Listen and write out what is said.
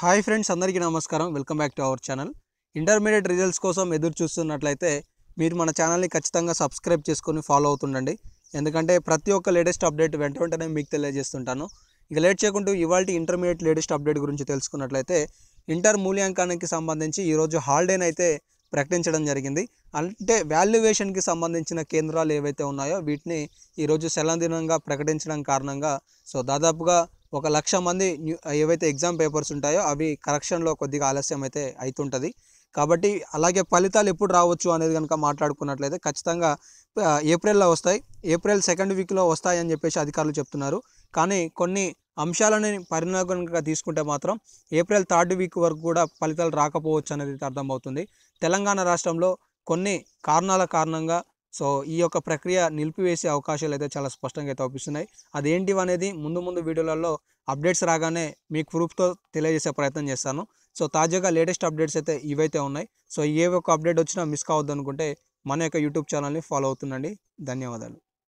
hi friends అందరికీ నమస్కారం welcome back to our channel intermediate results కోసం ఎదురు చూస్తున్నట్లయితే మీరు మన ఛానల్ని ఖచ్చితంగా సబ్స్క్రైబ్ చేసుకొని ఫాలో అవుతుండండి ఎందుకంటే ప్రతి ఒక్క లేటెస్ట్ అప్డేట్ వెంట వెంటనే మీకు తెలియజేస్తుంటాను ఇక లేట్ చేయకుండా ఇవాళ ఇంటర్మీడియట్ లేటెస్ట్ అప్డేట్ గురించి తెలుసుకున్నట్లయితే ఇంటర్ మూల్యాంకానికి సంబంధించి ఈరోజు హాలిడేని అయితే ప్రకటించడం జరిగింది అంటే వాల్యుయేషన్కి సంబంధించిన కేంద్రాలు ఏవైతే ఉన్నాయో వీటిని ఈరోజు సెలవు దినంగా ప్రకటించడం కారణంగా సో దాదాపుగా ఒక లక్ష మంది ఏవైతే ఎగ్జామ్ పేపర్స్ ఉంటాయో అవి కరెక్షన్లో కొద్దిగా ఆలస్యం అయితే అవుతుంటుంది కాబట్టి అలాగే ఫలితాలు ఎప్పుడు రావచ్చు అనేది కనుక మాట్లాడుకున్నట్లయితే ఖచ్చితంగా ఏప్రిల్లో వస్తాయి ఏప్రిల్ సెకండ్ వీక్లో వస్తాయని చెప్పేసి అధికారులు చెప్తున్నారు కానీ కొన్ని అంశాలని పరిణామంగా తీసుకుంటే మాత్రం ఏప్రిల్ థర్డ్ వీక్ వరకు కూడా ఫలితాలు రాకపోవచ్చు అనేది అర్థమవుతుంది తెలంగాణ రాష్ట్రంలో కొన్ని కారణాల కారణంగా సో ఈ యొక్క ప్రక్రియ నిలిపివేసే అవకాశాలు అయితే చాలా స్పష్టంగా అయితే అవుపిస్తున్నాయి అదేంటివి అనేది ముందు ముందు వీడియోలలో అప్డేట్స్ రాగానే మీ ప్రూఫ్తో తెలియజేసే ప్రయత్నం చేస్తాను సో తాజాగా లేటెస్ట్ అప్డేట్స్ అయితే ఇవైతే ఉన్నాయి సో ఏ ఒక్క అప్డేట్ వచ్చినా మిస్ కావద్దు అనుకుంటే మన యొక్క యూట్యూబ్ ఛానల్ని ఫాలో అవుతుండండి ధన్యవాదాలు